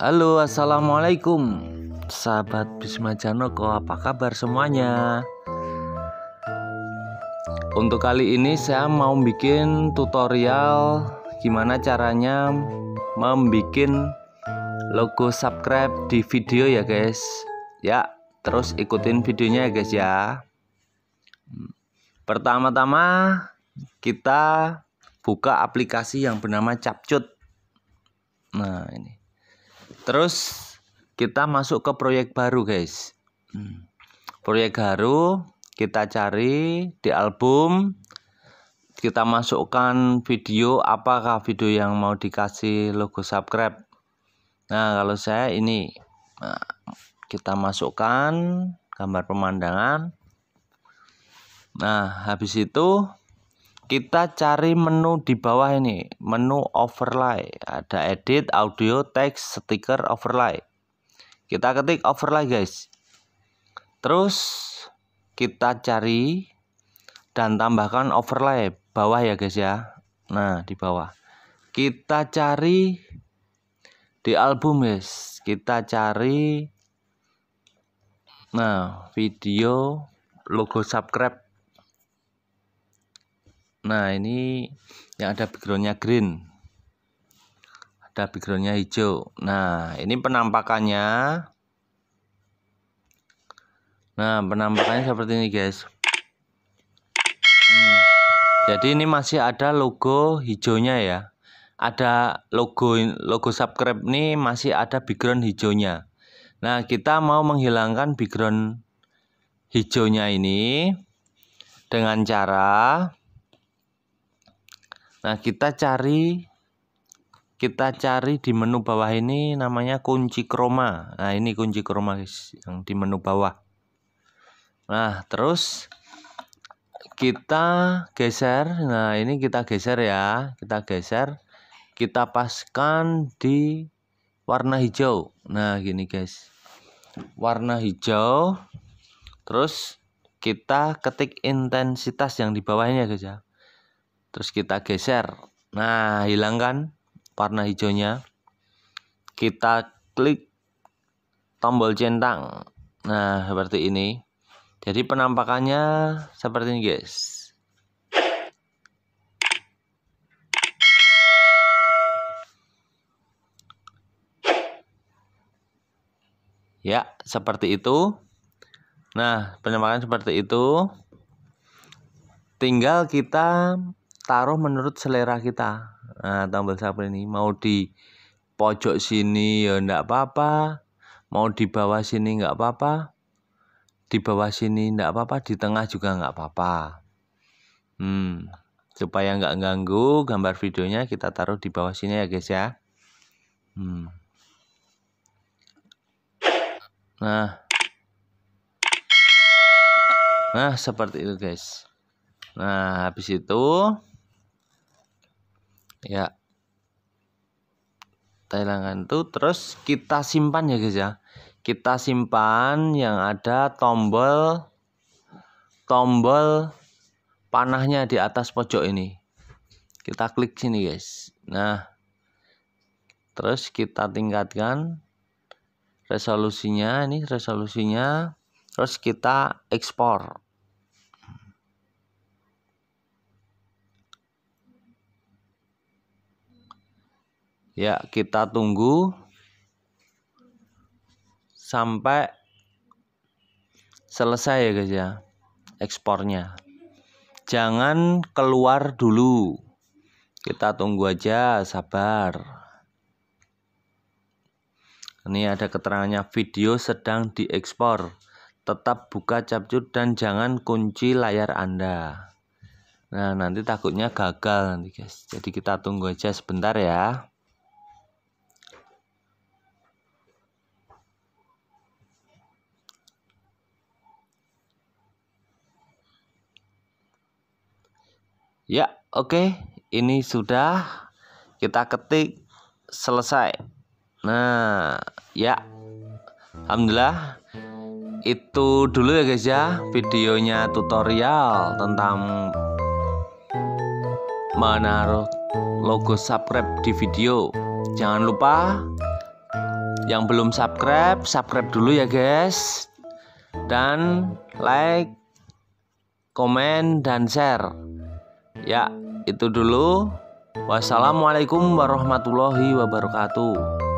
Halo assalamualaikum Sahabat Bisma Janoko apa kabar semuanya Untuk kali ini saya mau bikin tutorial Gimana caranya membuat logo subscribe di video ya guys Ya terus ikutin videonya ya guys ya Pertama-tama kita buka aplikasi yang bernama Capcut Nah ini Terus kita masuk ke proyek baru guys. Hmm. Proyek baru kita cari di album kita masukkan video apakah video yang mau dikasih logo subscribe. Nah, kalau saya ini nah, kita masukkan gambar pemandangan. Nah, habis itu kita cari menu di bawah ini menu overlay ada edit audio text stiker overlay kita ketik overlay guys terus kita cari dan tambahkan overlay bawah ya guys ya nah di bawah kita cari di album guys kita cari nah video logo subscribe nah ini yang ada backgroundnya green ada backgroundnya hijau nah ini penampakannya nah penampakannya seperti ini guys hmm. jadi ini masih ada logo hijaunya ya ada logo logo subscribe ini masih ada background hijaunya nah kita mau menghilangkan background hijaunya ini dengan cara Nah, kita cari kita cari di menu bawah ini namanya kunci kroma. Nah, ini kunci kroma guys yang di menu bawah. Nah, terus kita geser. Nah, ini kita geser ya. Kita geser. Kita paskan di warna hijau. Nah, gini guys. Warna hijau. Terus kita ketik intensitas yang di bawahnya guys ya terus kita geser nah hilangkan warna hijaunya kita klik tombol centang nah seperti ini jadi penampakannya seperti ini guys Ya, seperti itu. Nah, penampakan seperti itu. Tinggal kita taruh menurut selera kita nah, tombol shuffle ini mau di pojok sini ya enggak apa-apa mau di bawah sini enggak apa-apa di bawah sini enggak apa-apa di tengah juga enggak apa-apa hmm supaya enggak ganggu gambar videonya kita taruh di bawah sini ya guys ya hmm. nah Nah, seperti itu, guys. Nah, habis itu ya Thailand itu terus kita simpan ya guys ya kita simpan yang ada tombol tombol panahnya di atas pojok ini kita klik sini guys nah terus kita tingkatkan resolusinya ini resolusinya terus kita ekspor Ya, kita tunggu sampai selesai ya guys ya ekspornya. Jangan keluar dulu. Kita tunggu aja, sabar. Ini ada keterangannya video sedang diekspor. Tetap buka capcut dan jangan kunci layar Anda. Nah, nanti takutnya gagal nanti guys. Jadi kita tunggu aja sebentar ya. Ya, oke, okay. ini sudah kita ketik selesai. Nah, ya. Alhamdulillah itu dulu ya guys ya videonya tutorial tentang menaruh logo subscribe di video. Jangan lupa yang belum subscribe, subscribe dulu ya guys. Dan like, komen dan share. Ya, itu dulu. Wassalamualaikum warahmatullahi wabarakatuh.